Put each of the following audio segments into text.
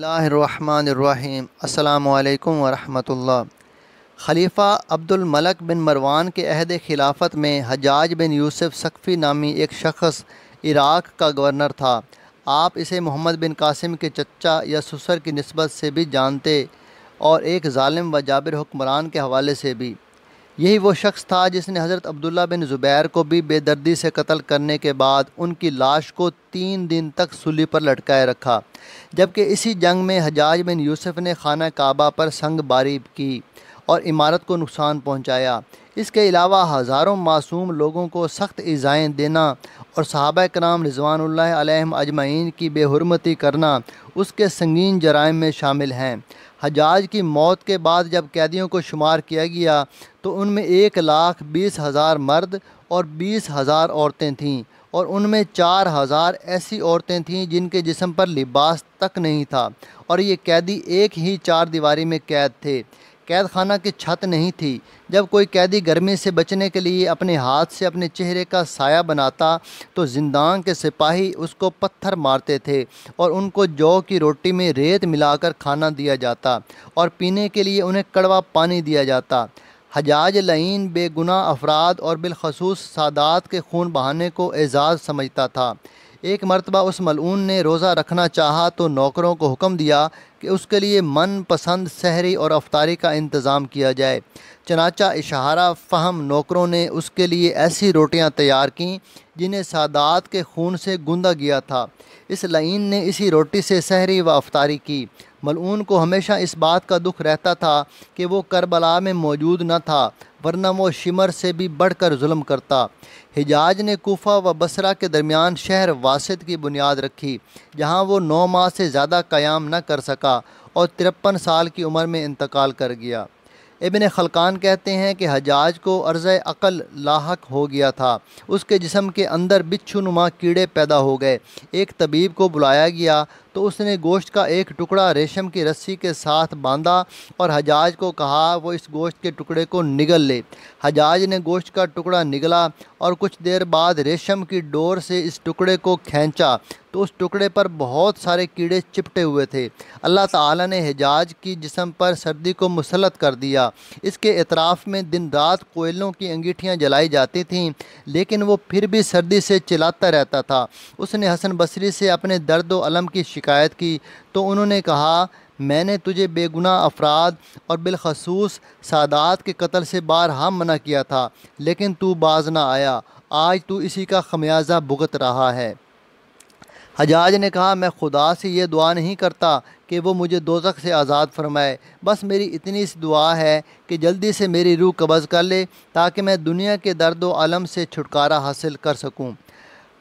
बसमीम अल्लाम वरहमतुल्लाह खलीफ़ा अब्दुलमलक बिन मरवान के अहद खिलाफत में हजाज बिन यूसुफ सकफ़ी नामी एक शख्स इराक़ का गवर्नर था आप इसे मोहम्मद बिन कासिम के चचा या ससुर की नस्बत से भी जानते और एक ालिम व जाबिर हुक्मरान के हवाले से भी यही वो शख्स था जिसने हज़रत अब्दुल्ला बिन ज़ुबैर को भी बेदर्दी से कत्ल करने के बाद उनकी लाश को तीन दिन तक सुली पर लटकाए रखा जबकि इसी जंग में हजाज बिन यूसुफ ने खाना काबा पर संग बारी की और इमारत को नुकसान पहुँचाया इसके अलावा हज़ारों मासूम लोगों को सख्त इज़ाएँ देना और सहाबा कराम रिजवान अजमैन की बेहरमती करना उसके संगीन जराइम में शामिल हैं हजाज की मौत के बाद जब कैदियों को शुमार किया गया तो उनमें एक लाख बीस हज़ार मर्द और बीस हज़ार औरतें थीं और उनमें चार हज़ार ऐसी औरतें थीं जिनके जिसम पर लिबास तक नहीं था और ये कैदी एक ही चार दीवारी में कैद थे कैद खाना की छत नहीं थी जब कोई कैदी गर्मी से बचने के लिए अपने हाथ से अपने चेहरे का साया बनाता तो जिंदान के सिपाही उसको पत्थर मारते थे और उनको जौ की रोटी में रेत मिलाकर खाना दिया जाता और पीने के लिए उन्हें कड़वा पानी दिया जाता हजाज लईन बेगुनाह अफराद और बिलखसूस सादात के खून बहाने को एजाज़ समझता था एक मरतबा उस मलून ने रोज़ा रखना चाहा तो नौकरों को हुक्म दिया कि उसके लिए मन पसंद सहरी और अफ्तारी का इंतज़ाम किया जाए चनाचा इशारा फहम नौकरों ने उसके लिए ऐसी रोटियां तैयार कं जिन्हें सादात के खून से गूंदा गया था इस लईन ने इसी रोटी से सहरी व अफ्तारी की मलून को हमेशा इस बात का दुख रहता था कि वो करबला में मौजूद न था वरना वो शिमर से भी बढ़कर जुल्म करता हिजाज ने कोफा व बसरा के दरमियान शहर वासद की बुनियाद रखी जहाँ वो नौ माह से ज़्यादा क़याम न कर सका और तिरपन साल की उम्र में इंतकाल कर गया इबन खलकान कहते हैं कि हजाज को अर्ज़ अक़ल लाक हो गया था उसके जिसम के अंदर बिच्छू कीड़े पैदा हो गए एक तबीब को बुलाया गया तो उसने गोश्त का एक टुकड़ा रेशम की रस्सी के साथ बांधा और हजाज को कहा वो इस गोश्त के टुकड़े को निगल ले हजाज ने गोश्त का टुकड़ा निगला और कुछ देर बाद रेशम की डोर से इस टुकड़े को खींचा तो उस टुकड़े पर बहुत सारे कीड़े चिपटे हुए थे अल्लाह ताला ने हिजाज की जिसम पर सर्दी को मुसलत कर दिया इसके इतराफ़ में दिन रात कोयलों की अंगीठियाँ जलाई जाती थीं लेकिन वो फिर भी सर्दी से चिल्लाता रहता था उसने हसन बसरी से अपने दर्द वलम की शिकायत शिकायत की तो उन्होंने कहा मैंने तुझे बेगुना अफराद और बिलखसूस सादात के कत्ल से हम मना किया था लेकिन तू बाज ना आया आज तू इसी का खमियाजा भुगत रहा है हजाज ने कहा मैं खुदा से ये दुआ नहीं करता कि वो मुझे दोजक से आज़ाद फरमाए बस मेरी इतनी सी दुआ है कि जल्दी से मेरी रूह कब्ज़ कर ले ताकि मैं दुनिया के दर्द वालम से छुटकारा हासिल कर सकूँ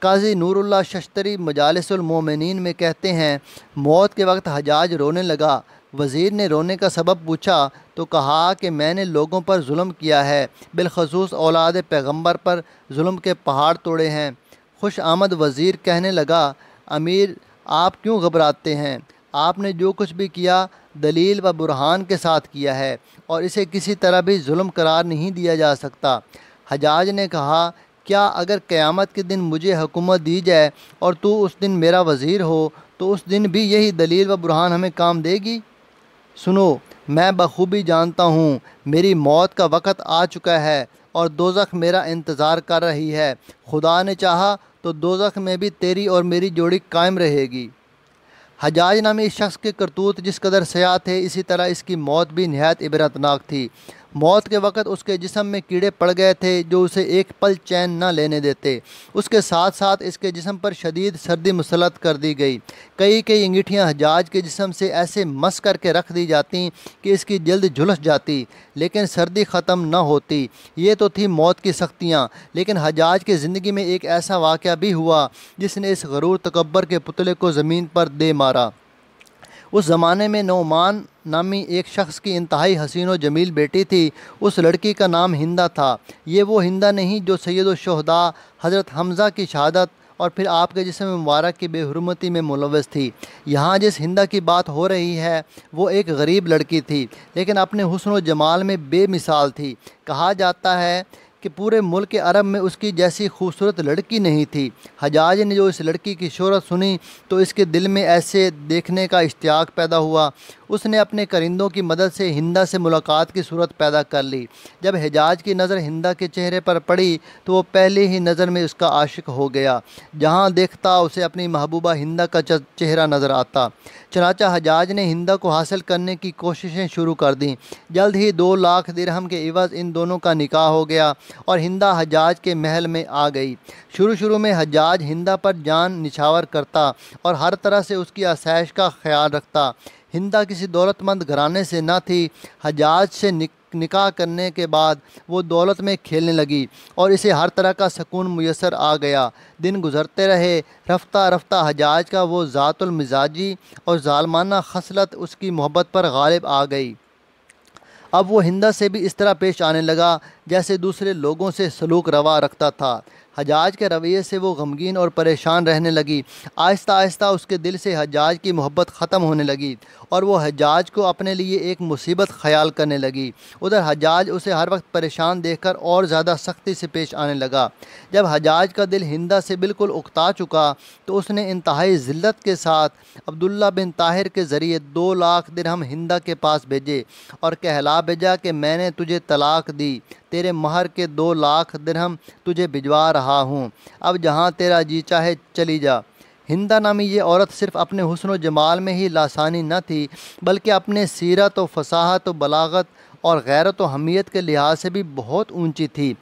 काजी नूरुल्ला शश्तरी मजालसमिन में कहते हैं मौत के वक्त हजाज रोने लगा वज़ीर ने रोने का सबब पूछा तो कहा कि मैंने लोगों पर जुल्म किया है बिलखसूस औलाद पैगंबर पर जुल्म के पहाड़ तोड़े हैं खुश आमद वज़ीर कहने लगा अमीर आप क्यों घबराते हैं आपने जो कुछ भी किया दलील व बुरहान के साथ किया है और इसे किसी तरह भी जुल्म करार नहीं दिया जा सकता हजाज ने कहा क्या अगर क़्यामत के दिन मुझे हुकूमत दी जाए और तू उस दिन मेरा वज़ीर हो तो उस दिन भी यही दलील व बुरहान हमें काम देगी सुनो मैं बखूबी जानता हूँ मेरी मौत का वक़्त आ चुका है और दोजख मेरा इंतज़ार कर रही है खुदा ने चाहा तो दोजख में भी तेरी और मेरी जोड़ी कायम रहेगी हजाज नामी इस शख्स के करतूत जिस कदर सयाह थे इसी तरह इसकी मौत भी नहायत इबरतनाक थी मौत के वक़्त उसके जिसम में कीड़े पड़ गए थे जो उसे एक पल चैन न लेने देते उसके साथ साथ इसके जिसम पर शदीद सर्दी मुसलत कर दी गई कई कई अंगीठियाँ हजाज के जिसम से ऐसे मस करके रख दी जाती कि इसकी जल्द झुलस जाती लेकिन सर्दी ख़त्म न होती ये तो थी मौत की सख्तियाँ लेकिन हजाज की ज़िंदगी में एक ऐसा वाक़ भी हुआ जिसने इस गरूर तकबर के पुतले को ज़मीन पर दे मारा उस ज़माने में नौमान नामी एक शख्स की इंतहाई हसीन व जमील बेटी थी उस लड़की का नाम हिंदा था ये वो हिंदा नहीं जो सैद शहदा हज़रत हमज़ा की शहादत और फिर आपके जिसम मुबारक की बेहरमती में मुलवस थी यहाँ जिस हिंदा की बात हो रही है वो एक गरीब लड़की थी लेकिन अपने हसन व जमाल में बेमिसाल थी कहा जाता है कि पूरे मुल्क अरब में उसकी जैसी खूबसूरत लड़की नहीं थी हजाज ने जो इस लड़की की शहरत सुनी तो इसके दिल में ऐसे देखने का इश्तियाक पैदा हुआ उसने अपने करिंदों की मदद से हिंदा से मुलाकात की सूरत पैदा कर ली जब हिजाज की नज़र हिंदा के चेहरे पर पड़ी तो वो पहले ही नज़र में उसका आशिक हो गया जहाँ देखता उसे अपनी महबूबा हिंदा का चेहरा नज़र आता चनाचा हजाज ने हिंदा को हासिल करने की कोशिशें शुरू कर दीं जल्द ही दो लाख दिरहम के इवज़ इन दोनों का निकाह हो गया और हिंदा हजाज के महल में आ गई शुरू शुरू में हजाज हिंदा पर जान निछावर करता और हर तरह से उसकी आसाइश का ख्याल रखता हिंदा किसी दौलतमंद घराने से न थी हजाज से निक निकाह करने के बाद वो दौलत में खेलने लगी और इसे हर तरह का सुकून मैसर आ गया दिन गुजरते रहे रफ्ता रफ्ता हजाज का वो ज़ातुलमिजाजी और ालमाना खसलत उसकी मोहब्बत पर गालिब आ गई अब वो हिंदा से भी इस तरह पेश आने लगा जैसे दूसरे लोगों से सलूक रवा रखता था हजाज के रवैये से वो गमगीन और परेशान रहने लगी आहिस्ता आहिस्ता उसके दिल से हजाज की मोहब्बत ख़त्म होने लगी और वो हजाज को अपने लिए एक मुसीबत ख्याल करने लगी उधर हजाज उसे हर वक्त परेशान देखकर और ज़्यादा सख्ती से पेश आने लगा जब हजाज का दिल हिंदा से बिल्कुल उकता चुका तो उसने इंतहाई ज़िल्त के साथ अब्दुल्ला बिन ताहिर के ज़रिए दो लाख दिरहम हिंदा के पास भेजे और कहला भेजा कि मैंने तुझे तलाक दी तेरे महर के दो लाख दिरहम तुझे भिजवा रहा हूँ अब जहाँ तेरा जी चाहे चली जा हिंदा नामी ये औरत सिर्फ अपने हुसन व जमाल में ही लासानी न थी बल्कि अपने सीरत व फसाहत व बलागत और गैरत व हमीयत के लिहाज से भी बहुत ऊंची थी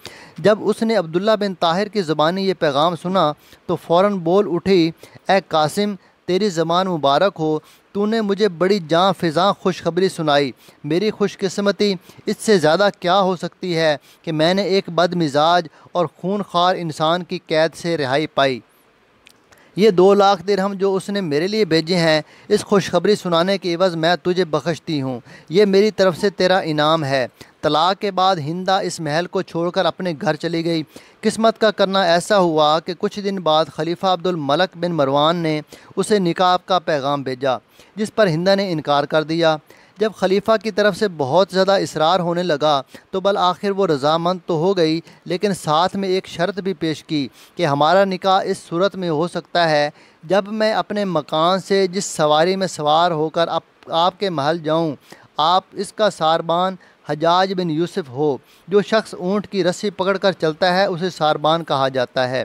जब उसने अब्दुल्ला बिन ताहिर की ज़बानी ये पैगाम सुना तो फ़ौर बोल उठी ए कासिम तेरी ज़बान मुबारक हो तूने मुझे बड़ी जाँ फिजा खुशखबरी सुनाई मेरी खुशकस्मती इससे ज़्यादा क्या हो सकती है कि मैंने एक बदमिजाज और खूनखार इंसान की कैद से रिहाई पाई ये दो लाख दिरहम जो उसने मेरे लिए भेजे हैं इस खुशखबरी सुनाने के वज़ मैं तुझे बख्शती हूँ ये मेरी तरफ से तेरा इनाम है तलाक के बाद हिंदा इस महल को छोड़कर अपने घर चली गई किस्मत का करना ऐसा हुआ कि कुछ दिन बाद खलीफा अब्दुल मलक बिन मरवान ने उसे निकाब का पैगाम भेजा जिस पर हिंदा ने इनकार कर दिया जब खलीफा की तरफ से बहुत ज़्यादा इसरार होने लगा तो बल आखिर वो रजामंद तो हो गई लेकिन साथ में एक शर्त भी पेश की कि हमारा निकाह इस सूरत में हो सकता है जब मैं अपने मकान से जिस सवारी में सवार होकर आप, आपके महल जाऊँ आप इसका सारबान हजाज बिन यूसुफ हो जो शख्स ऊँट की रस्सी पकड़कर चलता है उसे सारबान कहा जाता है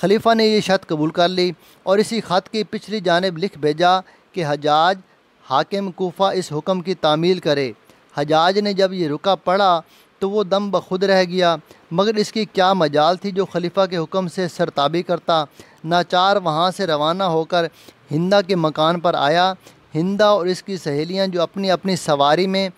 खलीफा ने यह शर्त कबूल कर ली और इसी ख़त की पिछली जानब लिख भेजा कि हजाज हाकिम कोफा इस हुक्म की तामील करे हजाज ने जब ये रुका पड़ा तो वो दम बखुद रह गया मगर इसकी क्या मजाल थी जो खलीफा के हुक्म से सरताबी करता नाचार वहाँ से रवाना होकर हिंदा के मकान पर आया हिंदा और इसकी सहेलियाँ जो अपनी अपनी सवारी में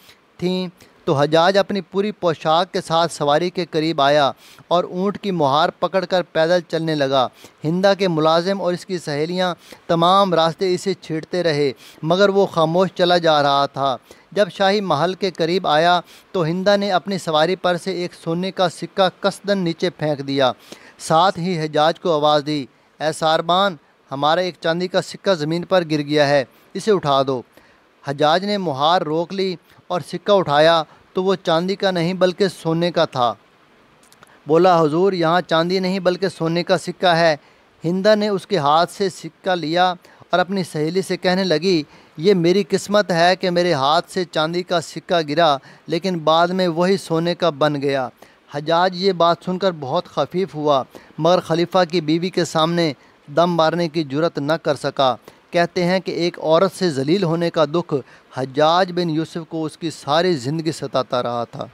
थीं तो हजाज अपनी पूरी पोशाक के साथ सवारी के करीब आया और ऊँट की मुहार पकड़कर पैदल चलने लगा हिंदा के मुलाजिम और इसकी सहेलियाँ तमाम रास्ते इसे छेड़ते रहे मगर वो खामोश चला जा रहा था जब शाही महल के करीब आया तो हिंदा ने अपनी सवारी पर से एक सोने का सिक्का कसदन नीचे फेंक दिया साथ ही हजाज को आवाज़ दी ए सारबान हमारा एक चांदी का सिक्का ज़मीन पर गिर गया है इसे उठा दो हजाज ने मुहार रोक ली और सिक्का उठाया तो वो चांदी का नहीं बल्कि सोने का था बोला हजूर यहाँ चांदी नहीं बल्कि सोने का सिक्का है हिंदा ने उसके हाथ से सिक्का लिया और अपनी सहेली से कहने लगी ये मेरी किस्मत है कि मेरे हाथ से चांदी का सिक्का गिरा लेकिन बाद में वही सोने का बन गया हजाज ये बात सुनकर बहुत खफीफ हुआ मगर खलीफा की बीवी के सामने दम मारने की जरूरत न कर सका कहते हैं कि एक औरत से जलील होने का दुख हजाज बिन यूसुफ को उसकी सारी ज़िंदगी सताता रहा था